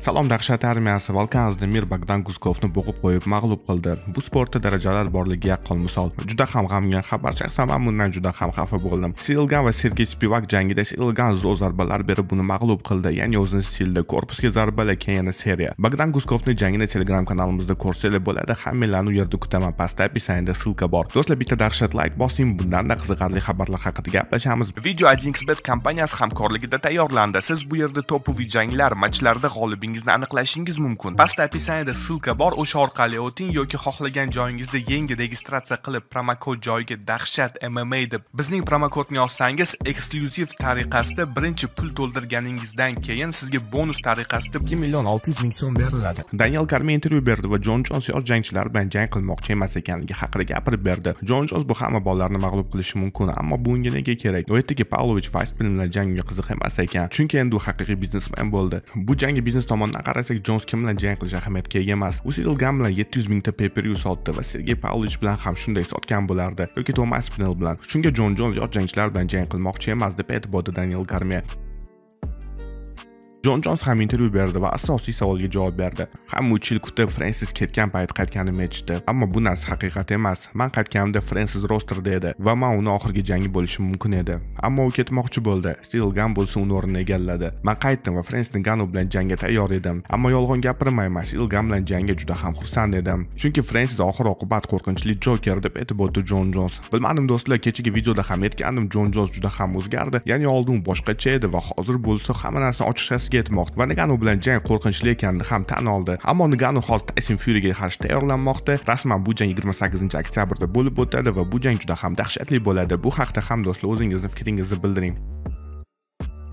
Salom dahshat armiyasi Volkan Azdemir Bagdan guskovni bo'g'ib qo'yib mag'lub qildi. Bu sportda darajalar borligi yaqqol misol. Juda ham g'amgin xabar. Shaxsan men bundan juda ham xafa bo'ldim. Silgan va Sergey Spivak jangida Silgan zo'r zarbalar berib buni mag'lub qildi, ya'ni o'zini stilda korpusga zarbalar keyin yana seriya. Bagdan guskovni jangini Telegram kanalimizda ko'rsanglar bo'ladi. hammanglarni u yerda kutaman. Pastda описаниеda ссылка bor. Do'stlar, bitta dahshat like bosing, bundanda qiziqarli xabarlar haqida gaplashamiz. Video adinxbet kompaniyasi hamkorligida tayyorlandi. Siz bu yerda to'p janglar, matchlarda g'olibing o'ringizni aniqlashingiz mumkin past описаниеda ссылка bor o'sha orqali o'ting yoki xohlagan joyingizda yangi registratsiya qilib promokod joyiga dahshat mma deb bizning promokodni yozsangiz eksklyuziv tariqasida birinchi pul to'ldirganingizdan keyin sizga bonus tariqasida 2 million 600 ming so'm beriladi daniel karmi intervyu berdi va jon jons yosh jangchilar bilan jang qilmoqchi emas ekanligi haqida gapirib berdi jon jons bu hamma bolalarni mag'lub qilishi mumkin ammo bunga nega kerak o'ytdagi pavlovich fayst bilan jangga qiziq emas ekan chunki endi u haqiqiy biznesmen bo'ldi bu jangi biznes tomon tomonidan qarasak jons kim bilan jang qilish ahamiyatga ega emas u sidl gan bilan yetti yuz mingta yu sotdi va sergey pavlovich bilan ham shunday sotgan bo'lardi yoki tomas pinel bilan shunga jon jons yot jangchilar bilan jang qilmoqchi emas deb e'tiborda daniel garmiya jon jons ham intervyu berdi va asosiy savolga javob berdi hamma uch yil kutib frensis ketgan payt qaytganimni aytishdi ammo bu narsa haqiqat emas man qaytganimda frensis rosterda edi va man uni oxirgi jangi bo'lishi mumkin edi ammo u ketmoqchi bo'ldi stil gambuls uni o'rnini egalladi man qaytdim va frens ngannu bilan jangga tayyor edim ammo yolg'on gapirmayman stil gan bilan jangga juda ham xursand edim chunki frensis oxir oqibat qo'rqinchli joker deb aytib o'tdi jon jons bilmadim do'stlar kechagi videoda ham aytgandim jon jons juda ham o'zgardi ya'ni oldin boshqacha edi va hozir bo'lsa hamma narsa ochiqchasi oldasiga etmoqda va nigano bilan jang qo'rqinchli ekanini ham tan oldi ammo nigano hozir tayson fyuriga qarshi tayyorlanmoqda rasman bu jang yigirma sakkizinchi oktyabrda bo'lib o'tadi va bu jang juda ham dahshatli bo'ladi bu haqida ham do'stlar o'zingizni fikringizni bildiring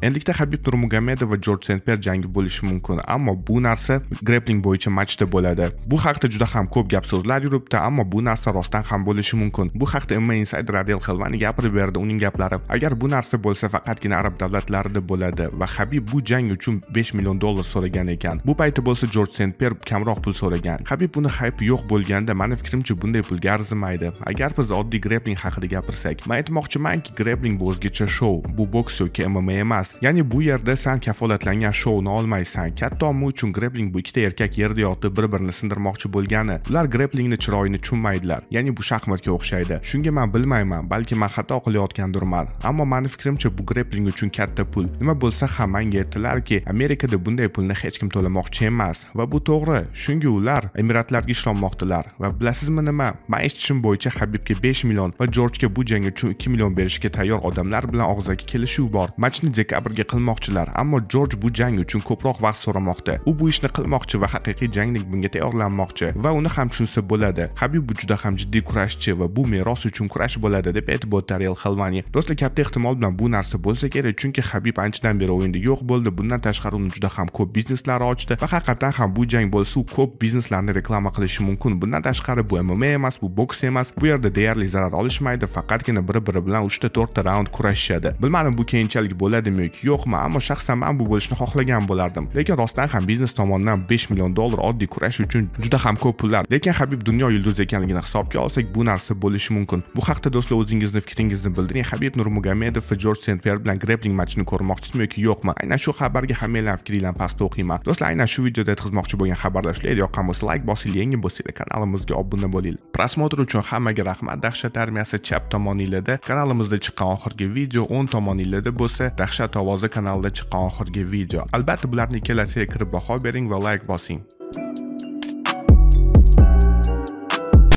endilikda habib nurmugomedov va jorj sen Pierre jangi bo'lishi mumkin ammo bu narsa grappling bo'yicha matchda bo'ladi bu haqida juda ham ko'p gap so'zlar yuribdi ammo bu narsa rostdan ham bo'lishi mumkin bu haqda mma insider radial helvani gapirib berdi uning gaplari agar bu narsa bo'lsa faqatgina arab davlatlarida bo'ladi va habib bu jang uchun 5 million dollar so'ragan ekan bu payti bo'lsa jorj sen Pierre kamroq pul so'ragan habib buni hayp yo'q bo'lganda mani fikrimcha bunday pulga arzimaydi agar biz oddiy grappling haqida gapirsak man aytmoqchimanki grappling bu o'zgacha shou bu boks yoki mma emas emas ya'ni bu yerda san kafolatlangan shouni olmaysan katta omma uchun grepling bu ikkita erkak yerda yotib bir birini sindirmoqchi bo'lgani ular greplingni chiroyini tushunmaydilar ya'ni bu shaxmatga o'xshaydi shunga man bilmayman balki man xato qilayotgandirman ammo mani fikrimcha bu grepling uchun katta pul nima bo'lsa ham manga aytdilarki amerikada bunday pulni hech kim to'lamoqchi emas va bu to'g'ri shunga ular emiratlarga ishlamoqdilar va bilasizmi nima man eshitishim bo'yicha habibga 5 million va jorjga bu jang uchun 2 million berishga tayyor odamlar bilan og'zaki kelishuv bor matchni dek kabrga qilmoqchilar ammo jorj bu jang uchun ko'proq vaqt so'ramoqda u bu ishni qilmoqchi va haqiqiy jangdek bunga tayyorlanmoqchi va uni ham tushunsa bo'ladi habib bu juda ham jiddiy kurashchi va bu meros uchun kurash bo'ladi deb o'tdi Ariel Xalvani. Do'stlar, katta ehtimol bilan bu narsa bo'lsa kerak, chunki Habib anchadan beri o'yinda yo'q bo'ldi. Bundan tashqari uni juda ham ko'p bizneslari ochdi va haqiqatan ham bu jang bo'lsa, u ko'p bizneslarni reklama qilishi mumkin. Bundan tashqari bu MMA emas, bu boks emas. Bu yerda deyarli zarar olishmaydi, faqatgina bir-biri bilan 3-4 raund kurashishadi. Bilmadim bu keyinchalik bo'ladimi yoki yo'qmi ammo shaxsan man bu bo'lishini xohlagan bo'lardim lekin rostdan ham biznes tomonidan 5 million dollar oddiy kurash uchun juda ham ko'p pullar lekin habib dunyo yulduzi ekanligini hisobga olsak bu narsa bo'lishi mumkin bu haqda do'stlar o'zingizni fikringizni bildiring habib nurmagomedov va jorj sen pierre bilan grepling matchini ko'rmoqchisizmi yoki yo'qmi aynan shu xabarga hammalarni fikringlarni pastda o'qiyman do'stlar aynan shu videoda yetkazmoqchi bo'lgan xabarlar shular yoqqan bo'lsa layk bosing yangi bo'lsanglar kanalimizga obuna bo'linglar prosmotr uchun hammaga rahmat dahshat armiyasi chap tomoninglarda kanalimizda chiqqan oxirgi video o'ng tomoninglarda bo'lsa dahshat ovozi kanalida chiqqan oxirgi video albatta bularni ikkalasiga kirib baho bering va layk bosing